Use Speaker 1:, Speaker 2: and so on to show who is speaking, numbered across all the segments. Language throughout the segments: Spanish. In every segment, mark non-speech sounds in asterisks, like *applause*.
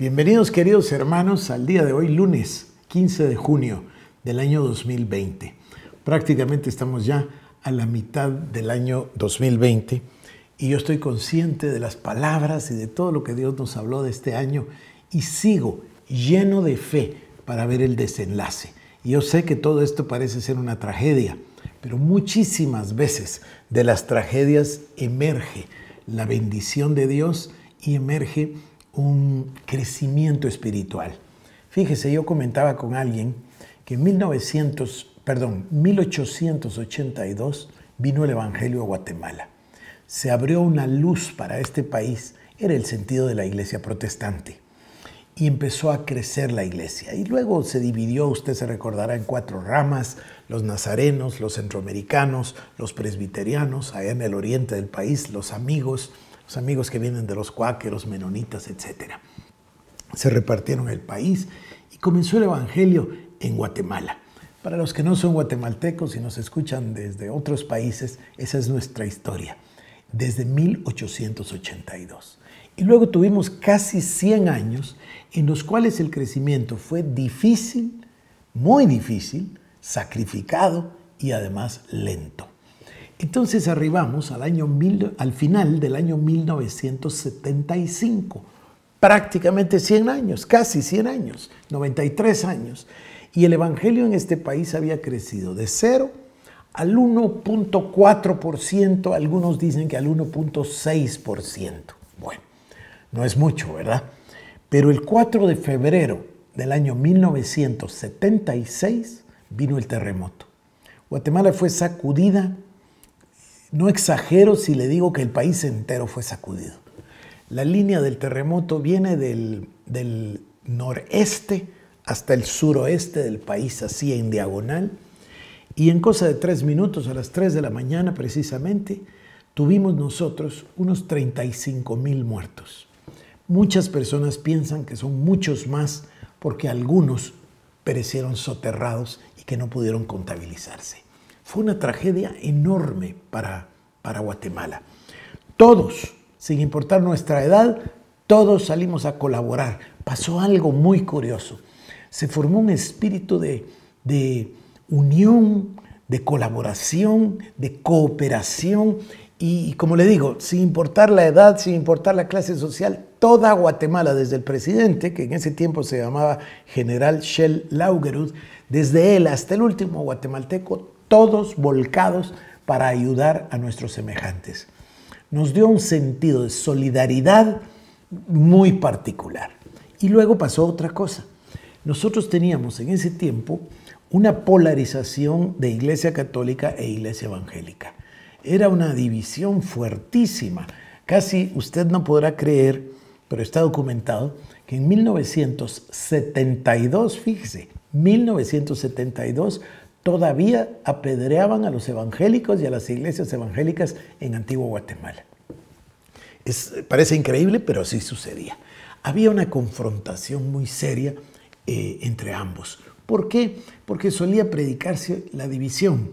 Speaker 1: Bienvenidos queridos hermanos al día de hoy, lunes 15 de junio del año 2020. Prácticamente estamos ya a la mitad del año 2020 y yo estoy consciente de las palabras y de todo lo que Dios nos habló de este año y sigo lleno de fe para ver el desenlace. yo sé que todo esto parece ser una tragedia, pero muchísimas veces de las tragedias emerge la bendición de Dios y emerge un crecimiento espiritual. Fíjese, yo comentaba con alguien que en 1900, perdón, 1882 vino el Evangelio a Guatemala. Se abrió una luz para este país, era el sentido de la iglesia protestante. Y empezó a crecer la iglesia. Y luego se dividió, usted se recordará, en cuatro ramas, los nazarenos, los centroamericanos, los presbiterianos, allá en el oriente del país, los amigos, amigos que vienen de los cuáqueros, menonitas, etc. Se repartieron el país y comenzó el Evangelio en Guatemala. Para los que no son guatemaltecos y nos escuchan desde otros países, esa es nuestra historia, desde 1882. Y luego tuvimos casi 100 años en los cuales el crecimiento fue difícil, muy difícil, sacrificado y además lento. Entonces arribamos al, año al final del año 1975, prácticamente 100 años, casi 100 años, 93 años. Y el Evangelio en este país había crecido de 0 al 1.4%, algunos dicen que al 1.6%. Bueno, no es mucho, ¿verdad? Pero el 4 de febrero del año 1976 vino el terremoto. Guatemala fue sacudida no exagero si le digo que el país entero fue sacudido. La línea del terremoto viene del, noreste hasta el suroeste del país, así en diagonal. Y en cosa de tres minutos, a las tres de la mañana precisamente, tuvimos nosotros unos 35 mil muertos. Muchas personas piensan que son muchos más porque algunos perecieron soterrados y que no pudieron contabilizarse fue una tragedia enorme para, para Guatemala. Todos, sin importar nuestra edad, todos salimos a colaborar. Pasó algo muy curioso. Se formó un espíritu de, unión, de colaboración, de cooperación. Y, y como le digo, sin importar la edad, sin importar la clase social, toda Guatemala, desde el presidente, que en ese tiempo se llamaba general Shell Laugerud, desde él hasta el último guatemalteco, todos volcados para ayudar a nuestros semejantes. Nos dio un sentido de solidaridad muy particular. Y luego pasó otra cosa. Nosotros teníamos en ese tiempo una polarización de Iglesia Católica e Iglesia Evangélica. Era una división fuertísima. Casi usted no podrá creer, pero está documentado, que en 1972, fíjese, 1972 todavía apedreaban a los evangélicos y a las iglesias evangélicas en antiguo Guatemala. parece increíble, pero así sucedía. Había una confrontación muy seria eh, entre ambos. ¿Por qué? Porque solía predicarse la división.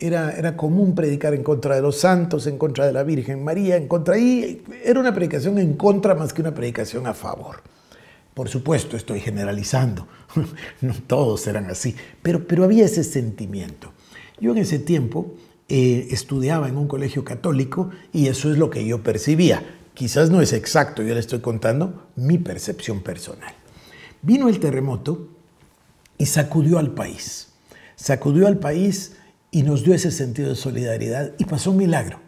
Speaker 1: Era, común predicar en contra de los santos, en contra de la Virgen María, en contra... Y era una predicación en contra más que una predicación a favor. Por supuesto, estoy generalizando, *laughs* no todos eran así, pero, pero había ese sentimiento. Yo en ese tiempo eh, estudiaba en un colegio católico y eso es lo que yo percibía. Quizás no es exacto, yo le estoy contando mi percepción personal. Vino el terremoto y sacudió al país. Sacudió al país y nos dio ese sentido de solidaridad y pasó un milagro.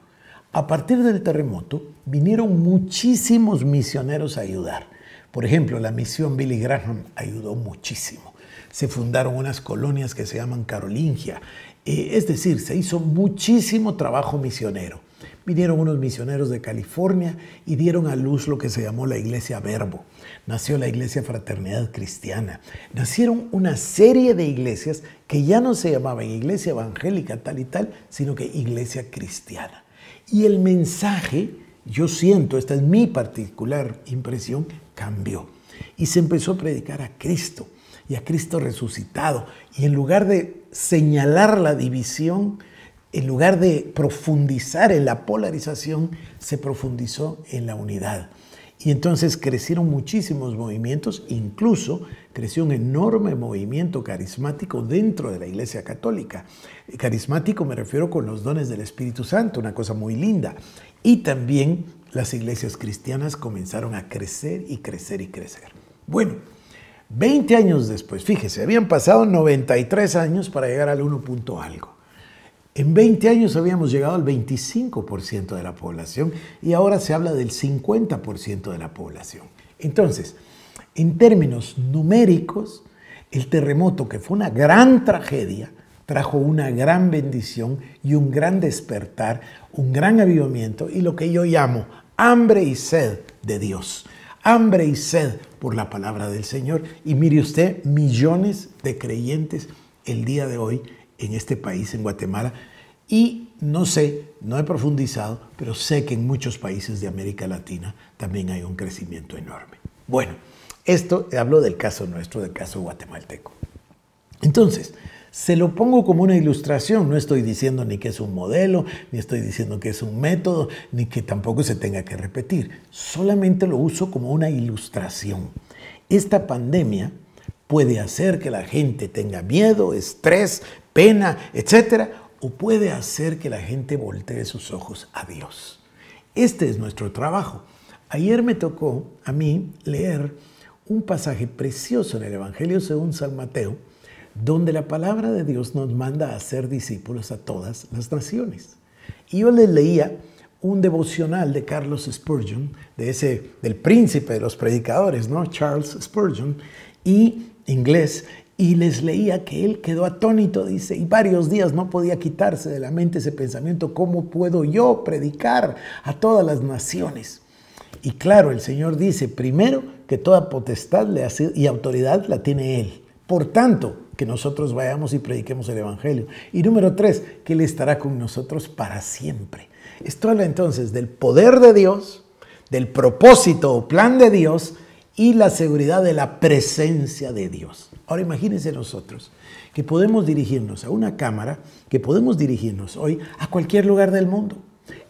Speaker 1: A partir del terremoto vinieron muchísimos misioneros a ayudar por ejemplo, la misión Billy Graham ayudó muchísimo. Se fundaron unas colonias que se llaman Carolingia. Eh, es decir, se hizo muchísimo trabajo misionero. Vinieron unos misioneros de California y dieron a luz lo que se llamó la Iglesia Verbo. Nació la Iglesia Fraternidad Cristiana. Nacieron una serie de iglesias que ya no se llamaban Iglesia Evangélica tal y tal, sino que Iglesia Cristiana. Y el mensaje yo siento, esta es mi particular impresión, cambió. Y se empezó a predicar a Cristo y a Cristo resucitado. Y en lugar de señalar la división, en lugar de profundizar en la polarización, se profundizó en la unidad. Y entonces crecieron muchísimos movimientos, incluso creció un enorme movimiento carismático dentro de la Iglesia Católica. Carismático me refiero con los dones del Espíritu Santo, una cosa muy linda. Y también las iglesias cristianas comenzaron a crecer y crecer y crecer. Bueno, 20 años después, fíjese, habían pasado 93 años para llegar al 1. algo. En 20 años habíamos llegado al 25% de la población y ahora se habla del 50% de la población. Entonces, en términos numéricos, el terremoto, que fue una gran tragedia, trajo una gran bendición y un gran despertar, un gran avivamiento y lo que yo llamo hambre y sed de Dios. Hambre y sed por la palabra del Señor. Y mire usted, millones de creyentes el día de hoy en este país, en Guatemala. Y no sé, no he profundizado, pero sé que en muchos países de América Latina también hay un crecimiento enorme. Bueno, esto hablo del caso nuestro, del caso guatemalteco. Entonces, se lo pongo como una ilustración, no estoy diciendo ni que es un modelo, ni estoy diciendo que es un método, ni que tampoco se tenga que repetir, solamente lo uso como una ilustración. Esta pandemia puede hacer que la gente tenga miedo, estrés, pena, etcétera, o puede hacer que la gente voltee sus ojos a Dios. Este es nuestro trabajo. Ayer me tocó a mí leer un pasaje precioso en el Evangelio según San Mateo, donde la palabra de Dios nos manda a ser discípulos a todas las naciones. Y yo les leía un devocional de Carlos Spurgeon, de ese del príncipe de los predicadores, ¿no? Charles Spurgeon, y inglés, y les leía que él quedó atónito, dice, y varios días no podía quitarse de la mente ese pensamiento, ¿cómo puedo yo predicar a todas las naciones? Y claro, el Señor dice, primero, que toda potestad y autoridad la tiene Él. Por tanto, que nosotros vayamos y prediquemos el Evangelio. Y número tres, que Él estará con nosotros para siempre. Esto habla entonces del poder de Dios, del propósito o plan de Dios y la seguridad de la presencia de Dios. Ahora imagínense nosotros que podemos dirigirnos a una cámara, que podemos dirigirnos hoy a cualquier lugar del mundo.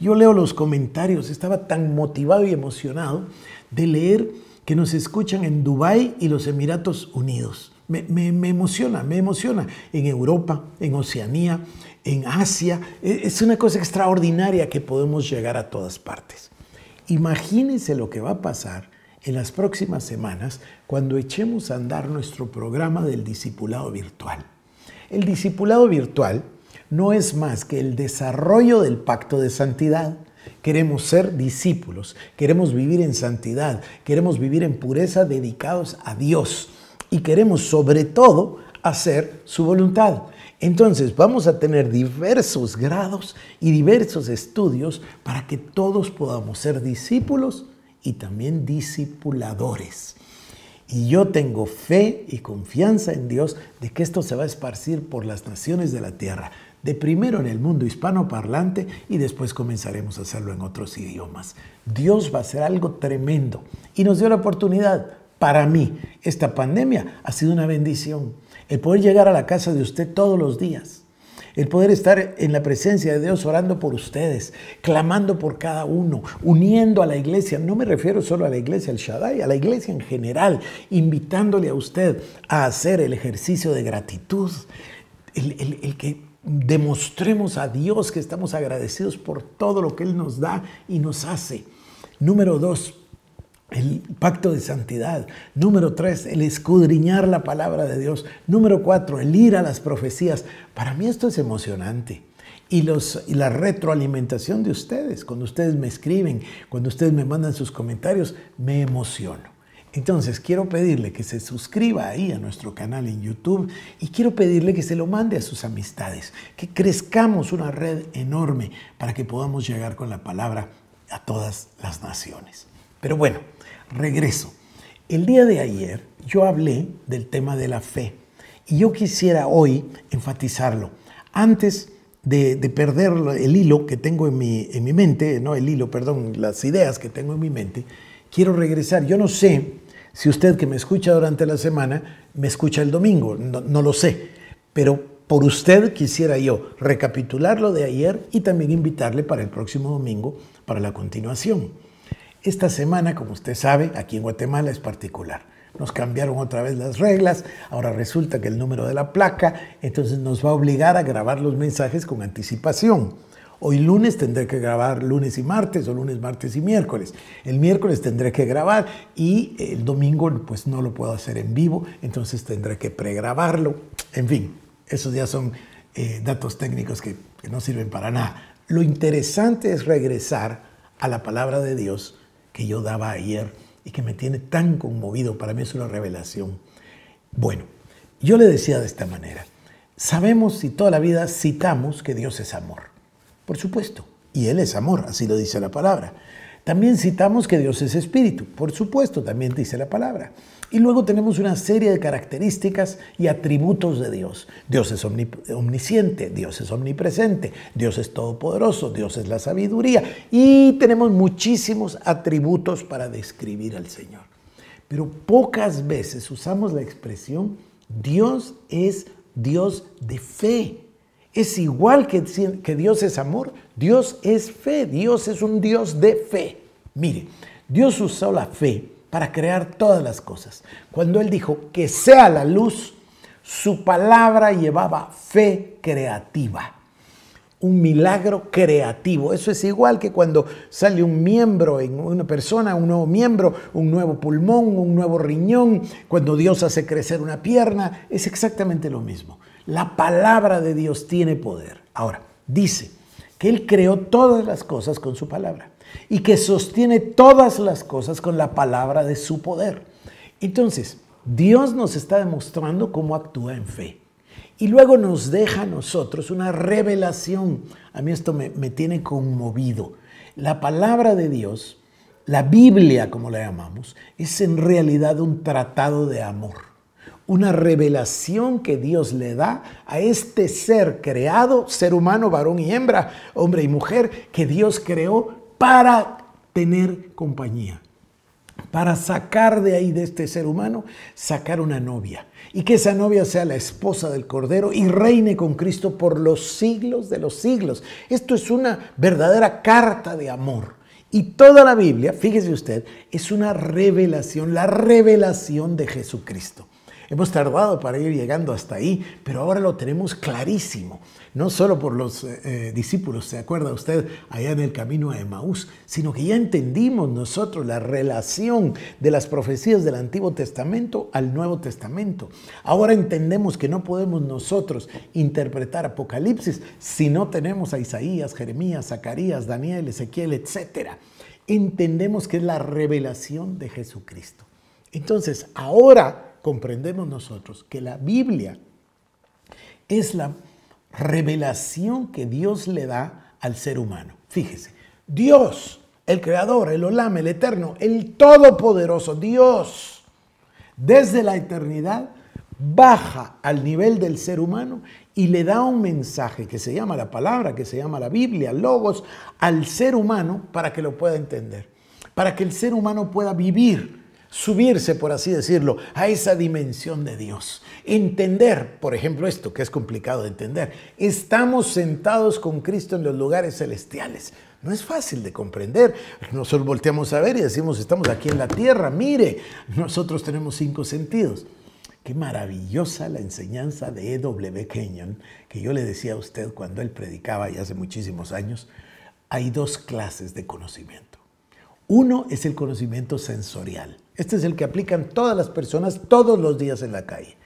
Speaker 1: Yo leo los comentarios, estaba tan motivado y emocionado de leer que nos escuchan en Dubái y los Emiratos Unidos. Me, me, emociona, me emociona. En Europa, en Oceanía, en Asia. E, es una cosa extraordinaria que podemos llegar a todas partes. Imagínense lo que va a pasar en las próximas semanas cuando echemos a andar nuestro programa del discipulado virtual. El discipulado virtual no es más que el desarrollo del pacto de santidad. Queremos ser discípulos, queremos vivir en santidad, queremos vivir en pureza dedicados a Dios y queremos sobre todo hacer su voluntad. Entonces vamos a tener diversos grados y diversos estudios para que todos podamos ser discípulos y también discipuladores. Y yo tengo fe y confianza en Dios de que esto se va a esparcir por las naciones de la tierra, de primero en el mundo parlante y después comenzaremos a hacerlo en otros idiomas. Dios va a hacer algo tremendo y nos dio la oportunidad. Para mí, esta pandemia ha sido una bendición. El poder llegar a la casa de usted todos los días el poder estar en la presencia de Dios orando por ustedes, clamando por cada uno, uniendo a la iglesia. No me refiero solo a la iglesia, al Shaddai, a la iglesia en general, invitándole a usted a hacer el ejercicio de gratitud, el, el que demostremos a Dios que estamos agradecidos por todo lo que Él nos da y nos hace. Número dos, el pacto de santidad. Número tres, el escudriñar la palabra de Dios. Número cuatro, el ir a las profecías. Para mí esto es emocionante. Y, los, la retroalimentación de ustedes, cuando ustedes me escriben, cuando ustedes me mandan sus comentarios, me emociono. Entonces quiero pedirle que se suscriba ahí a nuestro canal en YouTube y quiero pedirle que se lo mande a sus amistades, que crezcamos una red enorme para que podamos llegar con la palabra a todas las naciones. Pero bueno, Regreso. El día de ayer yo hablé del tema de la fe y yo quisiera hoy enfatizarlo. Antes de, perder el hilo que tengo en mi, mente, no el hilo, perdón, las ideas que tengo en mi mente, quiero regresar. Yo no sé si usted que me escucha durante la semana me escucha el domingo, no, no lo sé, pero por usted quisiera yo recapitular lo de ayer y también invitarle para el próximo domingo para la continuación. Esta semana, como usted sabe, aquí en Guatemala es particular. Nos cambiaron otra vez las reglas, ahora resulta que el número de la placa, entonces nos va a obligar a grabar los mensajes con anticipación. Hoy lunes tendré que grabar lunes y martes o lunes, martes y miércoles. El miércoles tendré que grabar y el domingo pues no lo puedo hacer en vivo, entonces tendré que pregrabarlo. En fin, esos ya son eh, datos técnicos que no sirven para nada. Lo interesante es regresar a la palabra de Dios que yo daba ayer y que me tiene tan conmovido, para mí es una revelación. Bueno, yo le decía de esta manera, sabemos y toda la vida citamos que Dios es amor, por supuesto, y Él es amor, así lo dice la palabra. También citamos que Dios es espíritu, por supuesto, también dice la palabra. Y luego tenemos una serie de características y atributos de Dios. Dios es omnisciente, Dios es omnipresente, Dios es todopoderoso, Dios es la sabiduría. Y tenemos muchísimos atributos para describir al Señor. Pero pocas veces usamos la expresión Dios es Dios de fe. Es igual que, que Dios es amor, Dios es fe, Dios es un Dios de fe. Mire, Dios usó la fe para crear todas las cosas. Cuando Él dijo que sea la luz, su palabra llevaba fe creativa. Un milagro creativo. Eso es igual que cuando sale un miembro en una persona, un nuevo miembro, un nuevo pulmón, un nuevo riñón, cuando Dios hace crecer una pierna. Es exactamente lo mismo. La palabra de Dios tiene poder. Ahora, dice, que Él creó todas las cosas con su palabra y que sostiene todas las cosas con la palabra de su poder. Entonces, Dios nos está demostrando cómo actúa en fe. Y luego nos deja a nosotros una revelación. A mí esto me, me tiene conmovido. La palabra de Dios, la Biblia como la llamamos, es en realidad un tratado de amor una revelación que Dios le da a este ser creado, ser humano, varón y hembra, hombre y mujer, que Dios creó para tener compañía, para sacar de ahí, de este ser humano, sacar una novia. Y que esa novia sea la esposa del Cordero y reine con Cristo por los siglos de los siglos. Esto es una verdadera carta de amor. Y toda la Biblia, fíjese usted, es una revelación, la revelación de Jesucristo. Hemos tardado para ir llegando hasta ahí, pero ahora lo tenemos clarísimo, no solo por los eh, eh, discípulos, ¿se acuerda usted allá en el camino a Emaús? Sino que ya entendimos nosotros la relación de las profecías del Antiguo Testamento al Nuevo Testamento. Ahora entendemos que no podemos nosotros interpretar Apocalipsis si no tenemos a Isaías, Jeremías, Zacarías, Daniel, Ezequiel, etc. Entendemos que es la revelación de Jesucristo. Entonces, ahora comprendemos nosotros que la Biblia es la revelación que Dios le da al ser humano. Fíjese, Dios, el Creador, el Olam, el Eterno, el Todopoderoso, Dios, desde la eternidad baja al nivel del ser humano y le da un mensaje que se llama la palabra, que se llama la Biblia, logos, al ser humano para que lo pueda entender, para que el ser humano pueda vivir subirse, por así decirlo, a esa dimensión de Dios. Entender, por ejemplo, esto que es complicado de entender, estamos sentados con Cristo en los lugares celestiales. No es fácil de comprender. Nosotros volteamos a ver y decimos, estamos aquí en la tierra, mire, nosotros tenemos cinco sentidos. Qué maravillosa la enseñanza de E.W. Kenyon, que yo le decía a usted cuando él predicaba y hace muchísimos años, hay dos clases de conocimiento. Uno es el conocimiento sensorial este es el que aplican todas las personas todos los días en la calle.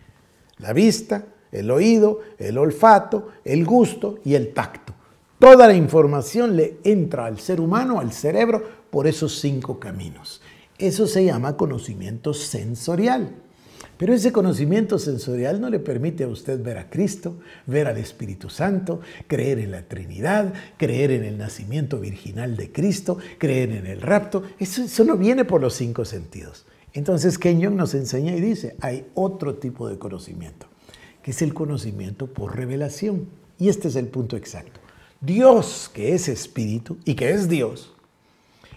Speaker 1: La vista, el oído, el olfato, el gusto y el tacto. Toda la información le entra al ser humano, al cerebro, por esos cinco caminos. Eso se llama conocimiento sensorial. Pero ese conocimiento sensorial no le permite a usted ver a Cristo, ver al Espíritu Santo, creer en la Trinidad, creer en el nacimiento virginal de Cristo, creer en el rapto. Eso, no viene por los cinco sentidos. Entonces Kenyon nos enseña y dice, hay otro tipo de conocimiento, que es el conocimiento por revelación. Y este es el punto exacto. Dios, que es espíritu y que es Dios,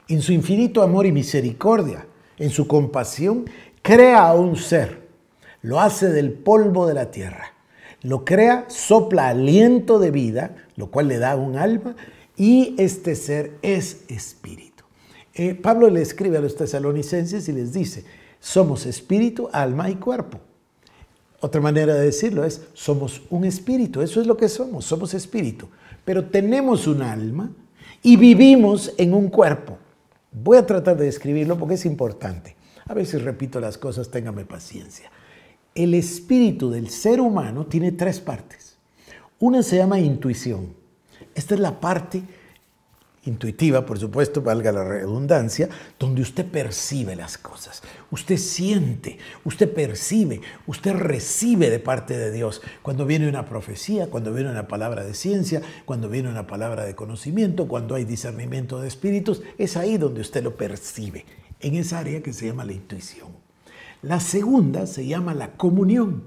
Speaker 1: en su infinito amor y misericordia, en su compasión, crea a un ser lo hace del polvo de la tierra, lo crea, sopla aliento de vida, lo cual le da un alma, y este ser es espíritu. Eh, Pablo le escribe a los tesalonicenses y les dice, somos espíritu, alma y cuerpo. Otra manera de decirlo es, somos un espíritu, eso es lo que somos, somos espíritu, pero tenemos un alma y vivimos en un cuerpo. Voy a tratar de describirlo porque es importante. A ver si repito las cosas, téngame paciencia. El espíritu del ser humano tiene tres partes. Una se llama intuición. Esta es la parte intuitiva, por supuesto, valga la redundancia, donde usted percibe las cosas, usted siente, usted percibe, usted recibe de parte de Dios. Cuando viene una profecía, cuando viene una palabra de ciencia, cuando viene una palabra de conocimiento, cuando hay discernimiento de espíritus, es ahí donde usted lo percibe, en esa área que se llama la intuición. La segunda se llama la comunión.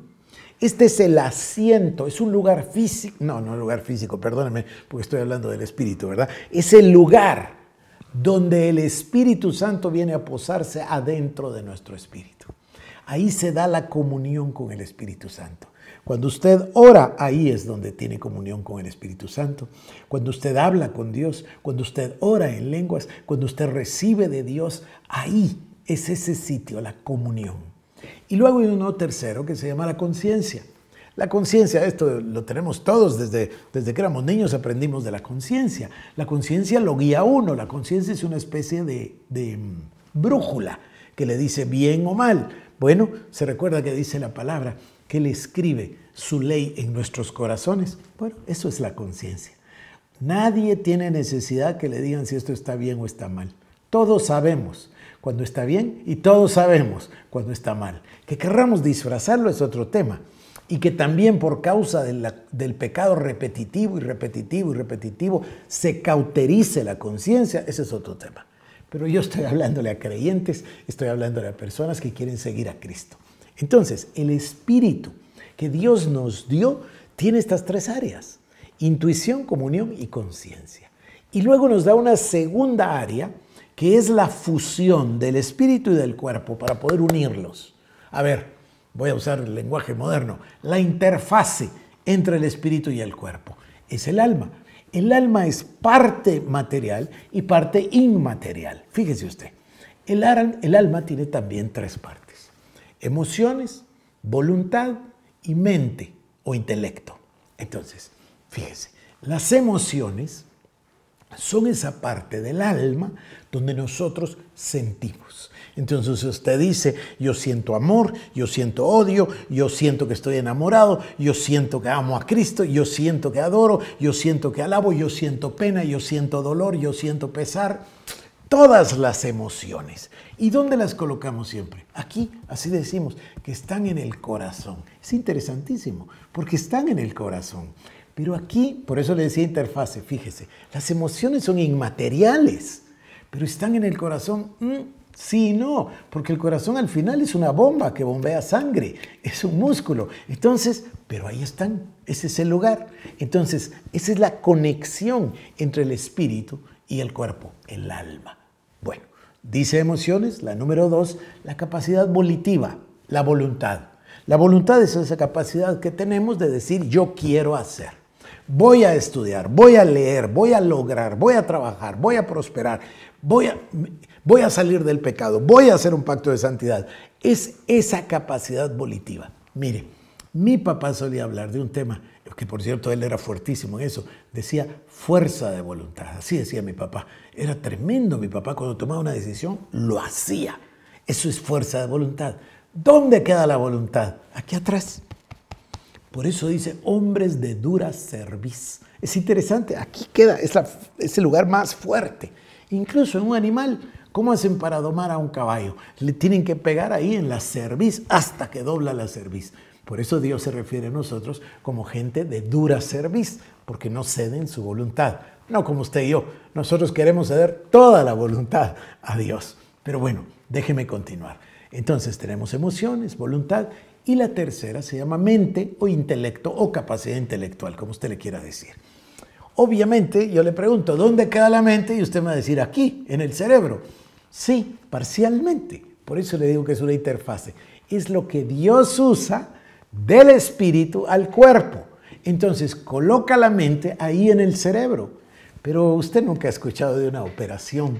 Speaker 1: Este es el asiento, es un lugar físico, no, no un lugar físico, perdóname, porque estoy hablando del Espíritu, ¿verdad? Es el lugar donde el Espíritu Santo viene a posarse adentro de nuestro espíritu. Ahí se da la comunión con el Espíritu Santo. Cuando usted ora, ahí es donde tiene comunión con el Espíritu Santo. Cuando usted habla con Dios, cuando usted ora en lenguas, cuando usted recibe de Dios, ahí es ese sitio, la comunión. Y luego hay uno tercero que se llama la conciencia. La conciencia, esto lo tenemos todos, desde, desde que éramos niños aprendimos de la conciencia. La conciencia lo guía uno, la conciencia es una especie de, de mm, brújula que le dice bien o mal. Bueno, se recuerda que dice la palabra, que le escribe su ley en nuestros corazones. Bueno, eso es la conciencia. Nadie tiene necesidad que le digan si esto está bien o está mal. Todos sabemos cuando está bien y todos sabemos cuando está mal. Que querramos disfrazarlo es otro tema. Y que también por causa del pecado repetitivo y repetitivo y repetitivo se cauterice la conciencia, ese es otro tema. Pero yo estoy hablándole a creyentes, estoy hablándole a personas que quieren seguir a Cristo. Entonces, el espíritu que Dios nos dio tiene estas tres áreas, intuición, comunión y conciencia. Y luego nos da una segunda área que es la fusión del espíritu y del cuerpo para poder unirlos. A ver, voy a usar el lenguaje moderno, la interfase entre el espíritu y el cuerpo es el alma. El alma es parte material y parte inmaterial. Fíjese usted, el, el alma tiene también tres partes, emociones, voluntad y mente o intelecto. Entonces, fíjese, las emociones son esa parte del alma donde nosotros sentimos. Entonces usted dice, yo siento amor, yo siento odio, yo siento que estoy enamorado, yo siento que amo a Cristo, yo siento que adoro, yo siento que alabo, yo siento pena, yo siento dolor, yo siento pesar. Todas las emociones. ¿Y dónde las colocamos siempre? Aquí, así decimos, que están en el corazón. Es interesantísimo, porque están en el corazón. Pero aquí, por eso le decía interfase, fíjese, las emociones son inmateriales, pero están en el corazón. Sí mm, sí, no, porque el corazón al final es una bomba que bombea sangre, es un músculo. Entonces, pero ahí están, ese es el lugar. Entonces, esa es la conexión entre el espíritu y el cuerpo, el alma. Bueno, dice emociones, la número dos, la capacidad volitiva, la voluntad. La voluntad es esa capacidad que tenemos de decir yo quiero hacer voy a estudiar, voy a leer, voy a lograr, voy a trabajar, voy a prosperar, voy a, voy a salir del pecado, voy a hacer un pacto de santidad. Es esa capacidad volitiva. Mire, mi papá solía hablar de un tema, que por cierto él era fuertísimo en eso, decía fuerza de voluntad, así decía mi papá. Era tremendo mi papá, cuando tomaba una decisión, lo hacía. Eso es fuerza de voluntad. ¿Dónde queda la voluntad? Aquí atrás. Por eso dice hombres de dura cerviz. Es interesante, aquí queda, es, el lugar más fuerte. Incluso en un animal, ¿cómo hacen para domar a un caballo? Le tienen que pegar ahí en la cerviz hasta que dobla la cerviz. Por eso Dios se refiere a nosotros como gente de dura cerviz, porque no ceden su voluntad. No como usted y yo. Nosotros queremos ceder toda la voluntad a Dios. Pero bueno, déjeme continuar. Entonces tenemos emociones, voluntad y la tercera se llama mente o intelecto o capacidad intelectual, como usted le quiera decir. Obviamente yo le pregunto, ¿dónde queda la mente? Y usted me va a decir, aquí, en el cerebro. Sí, parcialmente. Por eso le digo que es una interfase. Es lo que Dios usa del espíritu al cuerpo. Entonces coloca la mente ahí en el cerebro. Pero usted nunca ha escuchado de una operación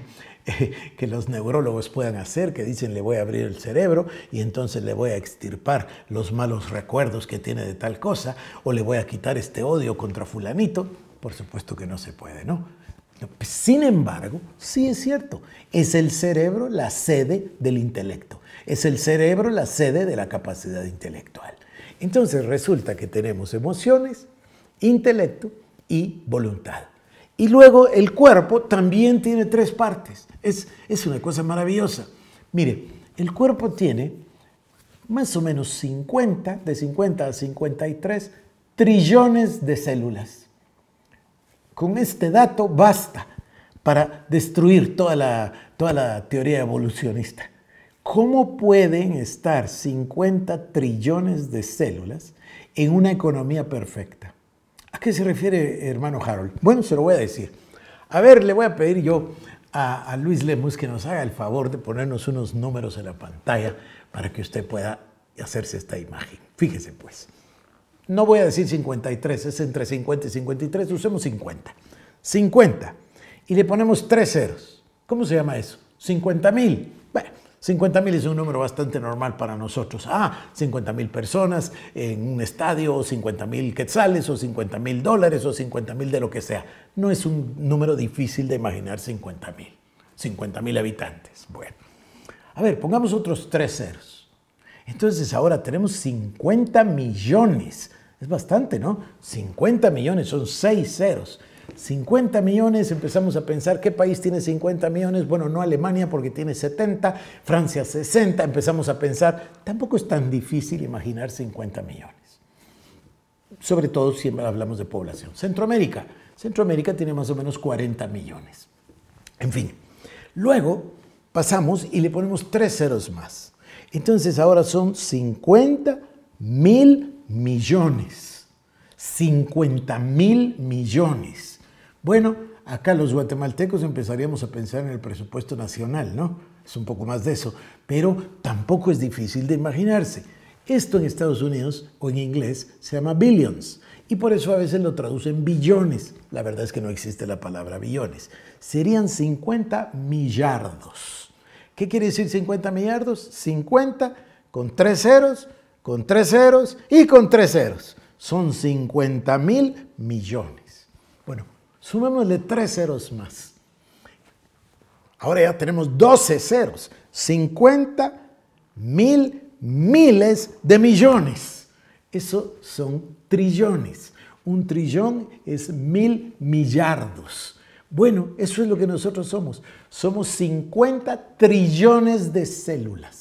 Speaker 1: *laughs* que los neurólogos puedan hacer, que dicen le voy a abrir el cerebro y entonces le voy a extirpar los malos recuerdos que tiene de tal cosa, o le voy a quitar este odio contra fulanito. Por supuesto que no se puede, ¿no? Pues, sin embargo, sí es cierto, es el cerebro la sede del intelecto, es el cerebro la sede de la capacidad intelectual. Entonces resulta que tenemos emociones, intelecto y voluntad. Y luego el cuerpo también tiene tres partes. Es, es una cosa maravillosa. Mire, el cuerpo tiene más o menos 50, de 50 a 53 trillones de células. Con este dato basta para destruir toda la, toda la teoría evolucionista. ¿Cómo pueden estar 50 trillones de células en una economía perfecta? ¿A qué se refiere, hermano Harold? Bueno, se lo voy a decir. A ver, le voy a pedir yo a, Luis Lemus que nos haga el favor de ponernos unos números en la pantalla para que usted pueda hacerse esta imagen. Fíjese pues. No voy a decir 53, es entre 50 y 53, usemos 50. 50. Y le ponemos tres ceros. ¿Cómo se llama eso? 50 mil. Bueno, mil es un número bastante normal para nosotros. Ah, mil personas en un estadio, o 50.000 quetzales, o mil dólares, o mil de lo que sea. No es un número difícil de imaginar 50 mil habitantes. Bueno, a ver, pongamos otros tres ceros. Entonces ahora tenemos 50 millones. Es bastante, ¿no? 50 millones son seis ceros. 50 millones, empezamos a pensar qué país tiene 50 millones, bueno, no Alemania porque tiene 70, Francia 60, empezamos a pensar, tampoco es tan difícil imaginar 50 millones. Sobre todo si hablamos de población. Centroamérica, Centroamérica tiene más o menos 40 millones. En fin, luego pasamos y le ponemos tres ceros más. Entonces ahora son 50 mil millones. 50 mil millones. Bueno, acá los guatemaltecos empezaríamos a pensar en el presupuesto nacional, ¿no? Es un poco más de eso, pero tampoco es difícil de imaginarse. Esto en Estados Unidos o en inglés se llama billions y por eso a veces lo traducen billones. La verdad es que no existe la palabra billones. Serían 50 millardos. ¿Qué quiere decir 50 millardos? 50 con tres ceros, con tres ceros y con tres ceros. Son 50 mil millones. Bueno, Sumémosle tres ceros más. Ahora ya tenemos 12 ceros, 50 mil miles de millones. Eso son trillones. Un trillón es mil millardos. Bueno, eso es lo que nosotros somos. Somos 50 trillones de células.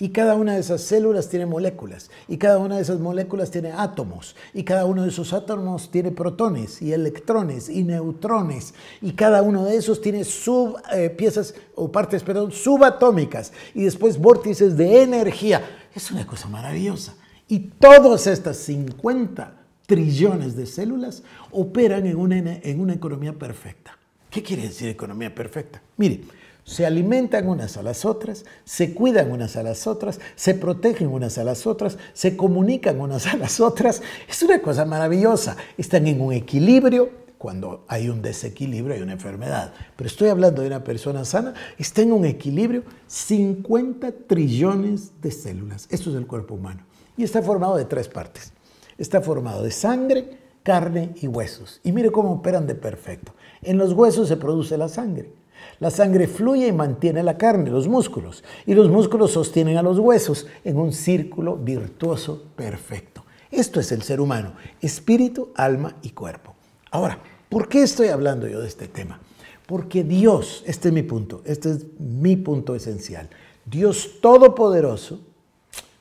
Speaker 1: Y cada una de esas células tiene moléculas, y cada una de esas moléculas tiene átomos, y cada uno de esos átomos tiene protones, y electrones, y neutrones, y cada uno de esos tiene sub, eh, piezas o partes, perdón, subatómicas, y después vórtices de energía. Es una cosa maravillosa. Y todas estas 50 trillones de células operan en una, en una economía perfecta. ¿Qué quiere decir economía perfecta? Mire, se alimentan unas a las otras, se cuidan unas a las otras, se protegen unas a las otras, se comunican unas a las otras. Es una cosa maravillosa. Están en un equilibrio. Cuando hay un desequilibrio hay una enfermedad. Pero estoy hablando de una persona sana. Está en un equilibrio 50 trillones de células. Esto es el cuerpo humano. Y está formado de tres partes. Está formado de sangre, carne y huesos. Y mire cómo operan de perfecto. En los huesos se produce la sangre. La sangre fluye y mantiene la carne, los músculos, y los músculos sostienen a los huesos en un círculo virtuoso perfecto. Esto es el ser humano, espíritu, alma y cuerpo. Ahora, ¿por qué estoy hablando yo de este tema? Porque Dios, este es mi punto, este es mi punto esencial, Dios Todopoderoso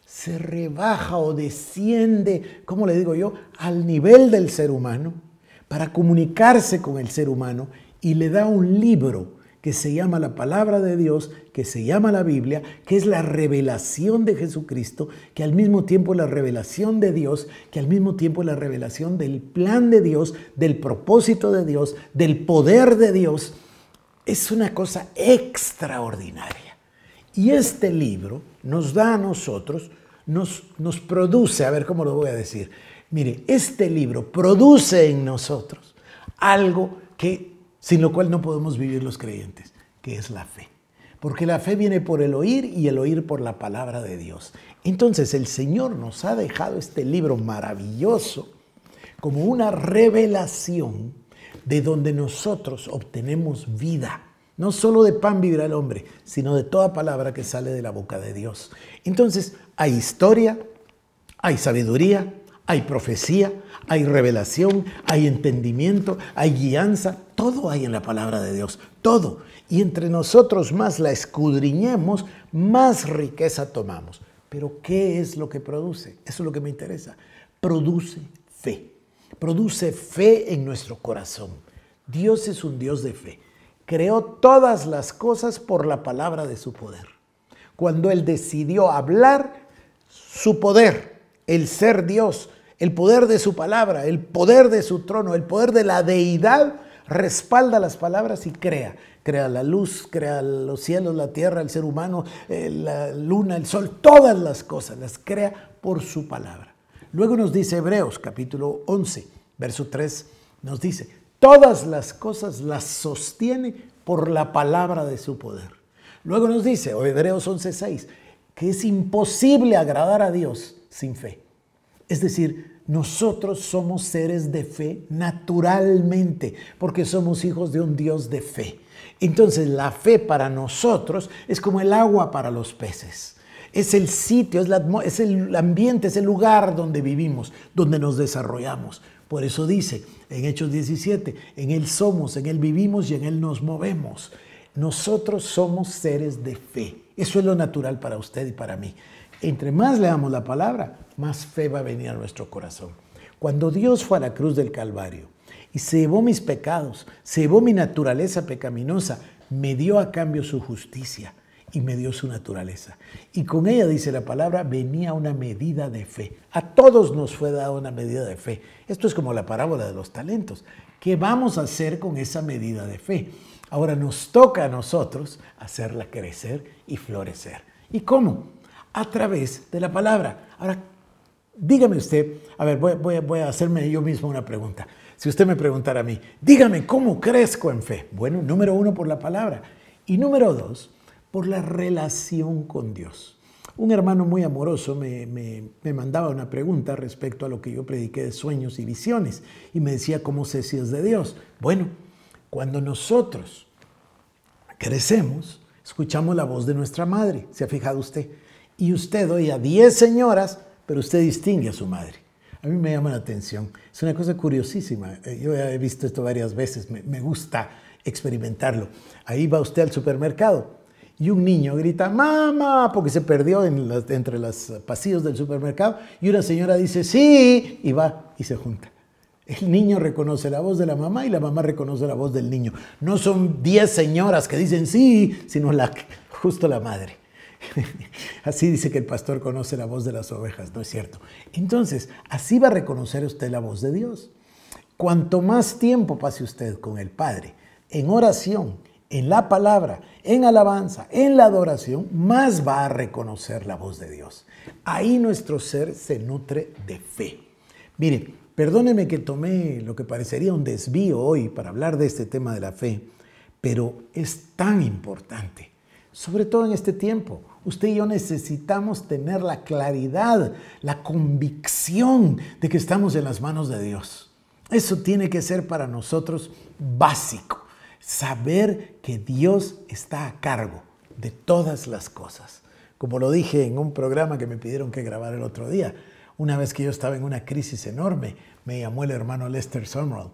Speaker 1: se rebaja o desciende, ¿cómo le digo yo?, al nivel del ser humano para comunicarse con el ser humano y le da un libro que se llama la palabra de Dios, que se llama la Biblia, que es la revelación de Jesucristo, que al mismo tiempo la revelación de Dios, que al mismo tiempo es la revelación del plan de Dios, del propósito de Dios, del poder de Dios. Es una cosa extraordinaria. Y este libro nos da a nosotros, nos, nos produce, a ver cómo lo voy a decir, mire, este libro produce en nosotros algo que sin lo cual no podemos vivir los creyentes, que es la fe. Porque la fe viene por el oír y el oír por la palabra de Dios. Entonces el Señor nos ha dejado este libro maravilloso como una revelación de donde nosotros obtenemos vida. No solo de pan vivirá el hombre, sino de toda palabra que sale de la boca de Dios. Entonces hay historia, hay sabiduría, hay profecía, hay revelación, hay entendimiento, hay guianza, todo hay en la palabra de Dios, todo. Y entre nosotros más la escudriñemos, más riqueza tomamos. Pero ¿qué es lo que produce? Eso es lo que me interesa. Produce fe. Produce fe en nuestro corazón. Dios es un Dios de fe. Creó todas las cosas por la palabra de su poder. Cuando Él decidió hablar, su poder, el ser Dios, el poder de su palabra, el poder de su trono, el poder de la deidad respalda las palabras y crea. Crea la luz, crea los cielos, la tierra, el ser humano, eh, la luna, el sol, todas las cosas las crea por su palabra. Luego nos dice Hebreos capítulo 11, verso 3, nos dice, todas las cosas las sostiene por la palabra de su poder. Luego nos dice, Hebreos 11, 6, que es imposible agradar a Dios sin fe. Es decir, nosotros somos seres de fe naturalmente, porque somos hijos de un Dios de fe. Entonces la fe para nosotros es como el agua para los peces. Es el sitio, es, es el ambiente, es el lugar donde vivimos, donde nos desarrollamos. Por eso dice en Hechos 17, en Él somos, en Él vivimos y en Él nos movemos. Nosotros somos seres de fe. Eso es lo natural para usted y para mí. Entre más leamos la palabra, más fe va a venir a nuestro corazón. Cuando Dios fue a la cruz del Calvario y se llevó mis pecados, se llevó mi naturaleza pecaminosa, me dio a cambio su justicia y me dio su naturaleza. Y con ella, dice la palabra, venía una medida de fe. A todos nos fue dada una medida de fe. Esto es como la parábola de los talentos. ¿Qué vamos a hacer con esa medida de fe? Ahora nos toca a nosotros hacerla crecer y florecer. ¿Y cómo? a través de la palabra. Ahora, dígame usted, a ver, voy, a hacerme yo mismo una pregunta. Si usted me preguntara a mí, dígame, ¿cómo crezco en fe? Bueno, número uno, por la palabra. Y número dos, por la relación con Dios. Un hermano muy amoroso me, me mandaba una pregunta respecto a lo que yo prediqué de sueños y visiones y me decía, ¿cómo sé si es de Dios? Bueno, cuando nosotros crecemos, escuchamos la voz de nuestra madre, ¿se ha fijado usted? y usted oye a 10 señoras, pero usted distingue a su madre. A mí me llama la atención. Es una cosa curiosísima. Eh, yo he visto esto varias veces. Me, gusta experimentarlo. Ahí va usted al supermercado y un niño grita, mamá, porque se perdió en entre los pasillos del supermercado. Y una señora dice, sí, y va y se junta. El niño reconoce la voz de la mamá y la mamá reconoce la voz del niño. No son 10 señoras que dicen sí, sino la, justo la madre. *laughs* así dice que el pastor conoce la voz de las ovejas, ¿no es cierto? Entonces, así va a reconocer usted la voz de Dios. Cuanto más tiempo pase usted con el Padre, en oración, en la palabra, en alabanza, en la adoración, más va a reconocer la voz de Dios. Ahí nuestro ser se nutre de fe. miren, perdóneme que tomé lo que parecería un desvío hoy para hablar de este tema de la fe, pero es tan importante sobre todo en este tiempo. Usted y yo necesitamos tener la claridad, la convicción de que estamos en las manos de Dios. Eso tiene que ser para nosotros básico, saber que Dios está a cargo de todas las cosas. Como lo dije en un programa que me pidieron que grabar el otro día, una vez que yo estaba en una crisis enorme, me llamó el hermano Lester Sumrall.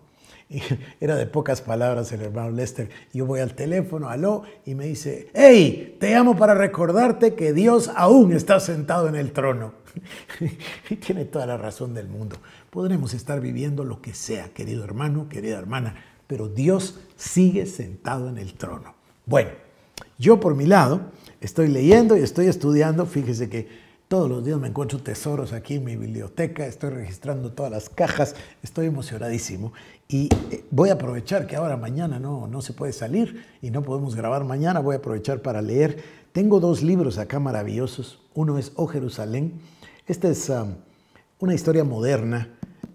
Speaker 1: *laughs* era de pocas palabras el hermano Lester. Yo voy al teléfono, aló, y me dice, hey, te amo para recordarte que Dios aún está sentado en el trono. *laughs* y tiene toda la razón del mundo. Podremos estar viviendo lo que sea, querido hermano, querida hermana, pero Dios sigue sentado en el trono. Bueno, yo por mi lado estoy leyendo y estoy estudiando, fíjese que todos los días me encuentro tesoros aquí en mi biblioteca, estoy registrando todas las cajas, estoy emocionadísimo y eh, voy a aprovechar que ahora mañana no, no se puede salir y no podemos grabar mañana, voy a aprovechar para leer. Tengo dos libros acá maravillosos, uno es Oh Jerusalén, esta es ah, una historia moderna,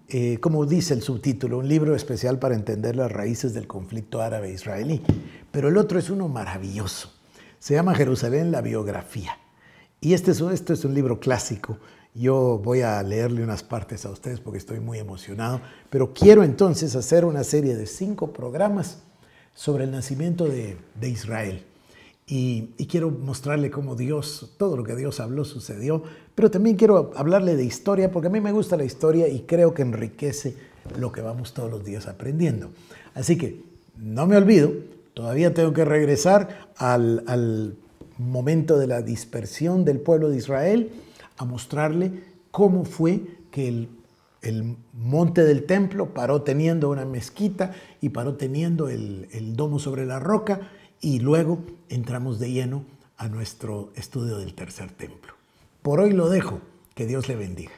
Speaker 1: eh, como dice el subtítulo, un libro especial para entender las raíces del conflicto árabe-israelí, pero el otro es uno maravilloso, se llama Jerusalén, la biografía. Y este, este es, un libro clásico. Yo voy a leerle unas partes a ustedes porque estoy muy emocionado, pero quiero entonces hacer una serie de cinco programas sobre el nacimiento de, Israel. Y, quiero mostrarle cómo Dios, todo lo que Dios habló sucedió, pero también quiero hablarle de historia, porque a mí me gusta la historia y creo que enriquece lo que vamos todos los días aprendiendo. Así que no me olvido, todavía tengo que regresar al momento de la dispersión del pueblo de Israel, a mostrarle cómo fue que el, monte del templo paró teniendo una mezquita y paró teniendo el domo sobre la roca y luego entramos de lleno a nuestro estudio del tercer templo. Por hoy lo dejo, que Dios le bendiga.